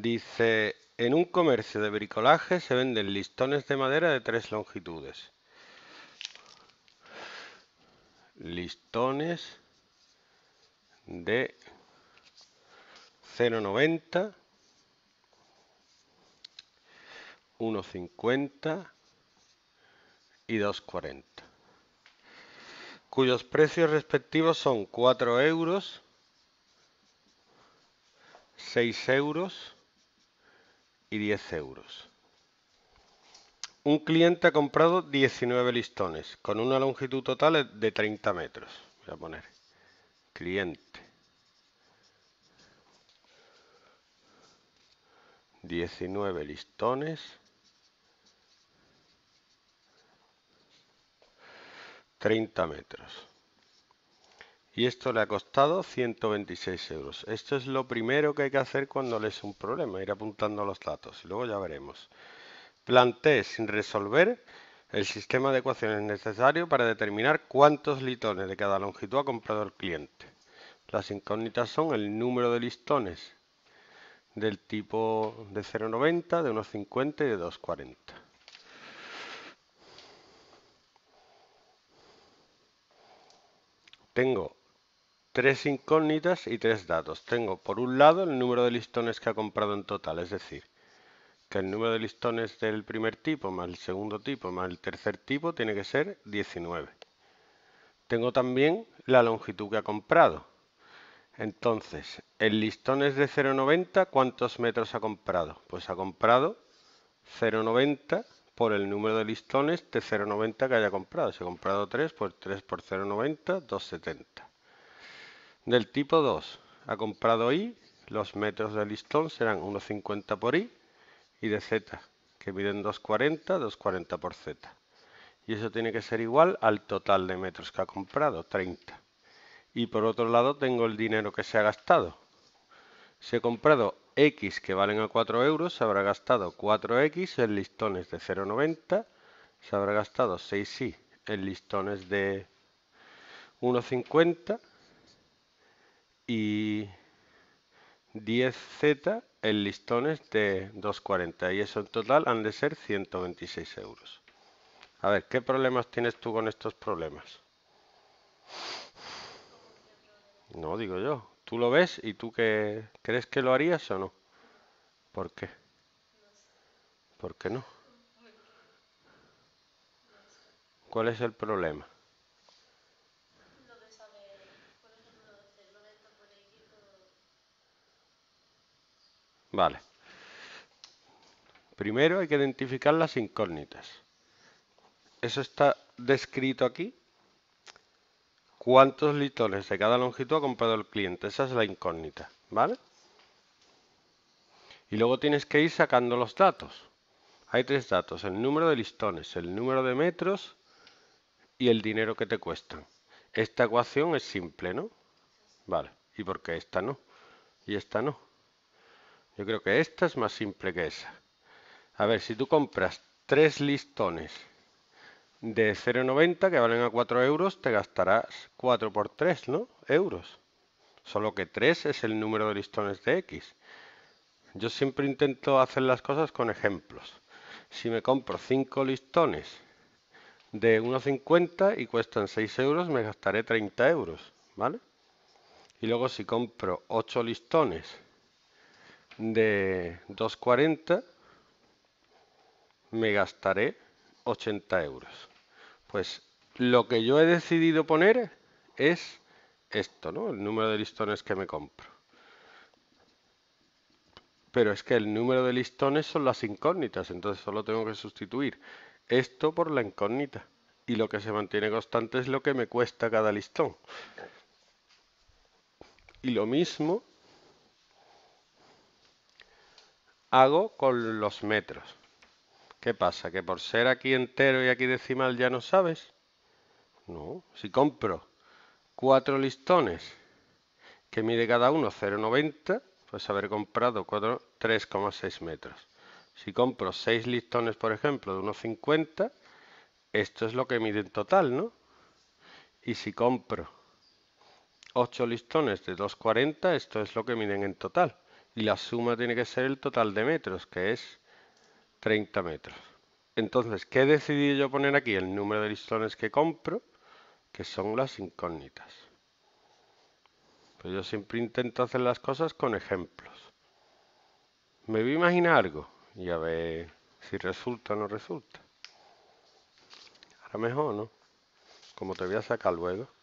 Dice, en un comercio de bricolaje se venden listones de madera de tres longitudes. Listones de 0,90, 1,50 y 2,40, cuyos precios respectivos son 4 euros, 6 euros, y 10 euros. Un cliente ha comprado 19 listones con una longitud total de 30 metros. Voy a poner cliente. 19 listones. ...30 metros y esto le ha costado 126 euros. Esto es lo primero que hay que hacer cuando es un problema, ir apuntando los datos y luego ya veremos. Planté sin resolver el sistema de ecuaciones necesario para determinar cuántos litones de cada longitud ha comprado el cliente. Las incógnitas son el número de listones del tipo de 0,90, de 1,50 y de 2,40. Tengo tres incógnitas y tres datos. Tengo por un lado el número de listones que ha comprado en total, es decir, que el número de listones del primer tipo más el segundo tipo más el tercer tipo tiene que ser 19. Tengo también la longitud que ha comprado. Entonces, el listón es de 0,90, ¿cuántos metros ha comprado? Pues ha comprado 0,90 por el número de listones de 0,90 que haya comprado. Si ha comprado 3, pues 3 por 0,90, 2,70. Del tipo 2 ha comprado i los metros de listón serán 1,50 por i y de Z, que miden 2,40, 2,40 por Z. Y eso tiene que ser igual al total de metros que ha comprado, 30. Y por otro lado tengo el dinero que se ha gastado. Si he comprado X que valen a 4 euros, se habrá gastado 4X en listones de 0,90, se habrá gastado 6Y en listones de 1,50 y 10Z en listones de 2,40 y eso en total han de ser 126 euros. A ver, ¿qué problemas tienes tú con estos problemas? No, digo yo. ¿Tú lo ves y tú qué crees que lo harías o no? ¿Por qué? ¿Por qué no? ¿Cuál es el problema? Vale. Primero hay que identificar las incógnitas. Eso está descrito aquí. ¿Cuántos listones de cada longitud ha comprado el cliente? Esa es la incógnita, ¿vale? Y luego tienes que ir sacando los datos. Hay tres datos, el número de listones, el número de metros y el dinero que te cuestan. Esta ecuación es simple, ¿no? Vale, ¿y por qué esta no? Y esta no. Yo creo que esta es más simple que esa. A ver, si tú compras tres listones de 0,90 que valen a 4 euros, te gastarás 4 por 3, ¿no? Euros. Solo que 3 es el número de listones de X. Yo siempre intento hacer las cosas con ejemplos. Si me compro 5 listones de 1,50 y cuestan 6 euros, me gastaré 30 euros, ¿vale? Y luego si compro 8 listones de 2,40 me gastaré 80 euros. Pues lo que yo he decidido poner es esto, ¿no? El número de listones que me compro. Pero es que el número de listones son las incógnitas, entonces solo tengo que sustituir esto por la incógnita. Y lo que se mantiene constante es lo que me cuesta cada listón. Y lo mismo hago con los metros. ¿Qué pasa? ¿Que por ser aquí entero y aquí decimal ya no sabes? No. Si compro cuatro listones que mide cada uno 0,90, pues haber comprado 3,6 metros. Si compro seis listones, por ejemplo, de 1,50, esto es lo que mide en total, ¿no? Y si compro ocho listones de 2,40, esto es lo que miden en total y la suma tiene que ser el total de metros, que es 30 metros. Entonces, ¿qué he decidido yo poner aquí? El número de listones que compro, que son las incógnitas. Pero pues yo siempre intento hacer las cosas con ejemplos. Me voy a imaginar algo y a ver si resulta o no resulta. Ahora mejor, ¿no? Como te voy a sacar luego.